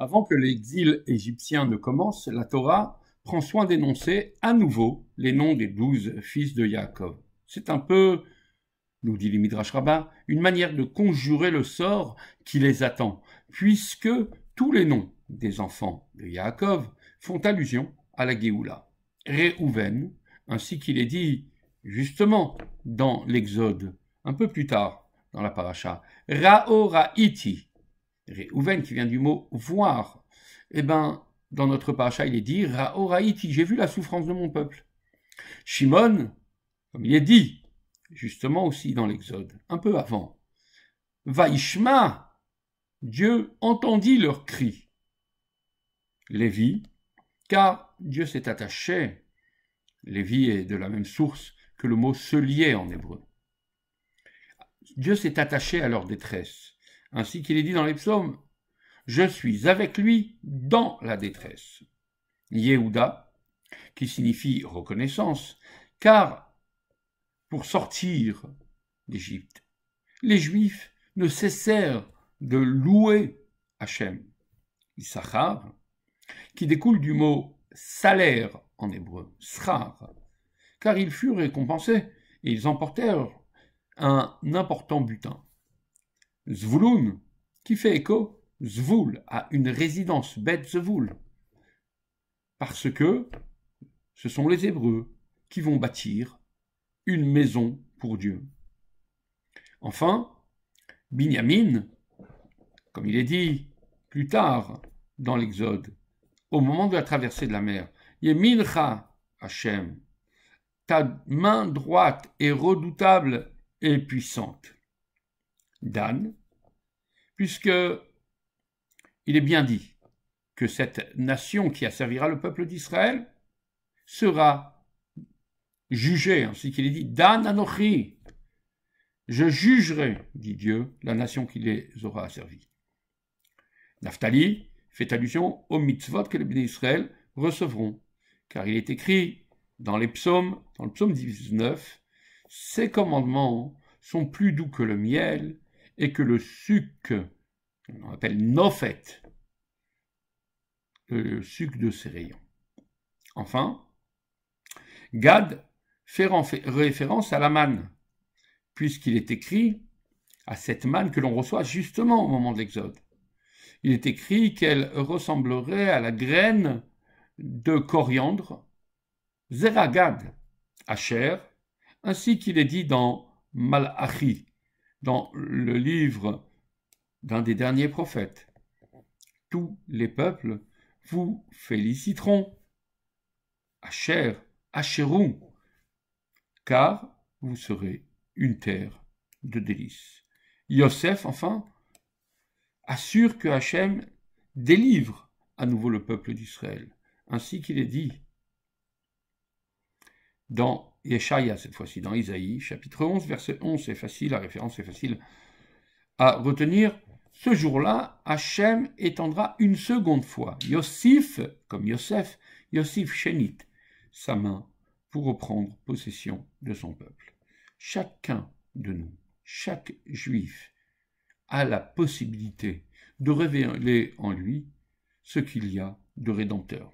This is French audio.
Avant que l'exil égyptien ne commence, la Torah prend soin d'énoncer à nouveau les noms des douze fils de Yaakov. C'est un peu, nous dit l'Imidrash une manière de conjurer le sort qui les attend, puisque tous les noms des enfants de Yaakov font allusion à la Géoula. Réhouven, ainsi qu'il est dit justement dans l'Exode, un peu plus tard dans la paracha, Raoraiti, Réhouven, qui vient du mot voir, eh ben, dans notre paracha, il est dit Raoraïti, j'ai vu la souffrance de mon peuple. Shimon, comme il est dit, justement aussi dans l'Exode, un peu avant, Vaishma, Dieu entendit leur cri. Lévi, car Dieu s'est attaché. Lévi est de la même source que le mot se lier en hébreu. Dieu s'est attaché à leur détresse ainsi qu'il est dit dans les psaumes, Je suis avec lui dans la détresse. Yehuda, qui signifie reconnaissance, car pour sortir d'Égypte, les Juifs ne cessèrent de louer Hachem. Issachar, qui découle du mot salaire en hébreu, srar, car ils furent récompensés et ils emportèrent un important butin. Zvouloun, qui fait écho, Zvoul, à une résidence bête Zvoul. Parce que ce sont les Hébreux qui vont bâtir une maison pour Dieu. Enfin, Binyamin, comme il est dit plus tard dans l'Exode, au moment de la traversée de la mer, Yemincha Hachem, ta main droite est redoutable et puissante. Dan, puisque il est bien dit que cette nation qui asservira le peuple d'Israël sera jugée, ainsi qu'il est dit, Dan je jugerai, dit Dieu, la nation qui les aura asservis. Naphtali fait allusion aux mitzvot que les bénis d'Israël recevront, car il est écrit dans les psaumes, dans le psaume 19, Ces commandements sont plus doux que le miel, et que le suc, on appelle nofet, euh, le suc de ses rayons. Enfin, Gad fait référence à la manne, puisqu'il est écrit à cette manne que l'on reçoit justement au moment de l'Exode. Il est écrit qu'elle ressemblerait à la graine de coriandre, Zeragad, chair, ainsi qu'il est dit dans Malachi dans le livre d'un des derniers prophètes. Tous les peuples vous féliciteront. Acher, Acherou, car vous serez une terre de délices. Yosef, enfin, assure que Hachem délivre à nouveau le peuple d'Israël, ainsi qu'il est dit dans Yeshaya, cette fois-ci, dans Isaïe, chapitre 11, verset 11, c'est facile, la référence est facile à retenir. Ce jour-là, Hachem étendra une seconde fois, Yosif, comme Yosef, Yosif Chénit, sa main pour reprendre possession de son peuple. Chacun de nous, chaque juif, a la possibilité de révéler en lui ce qu'il y a de rédempteur.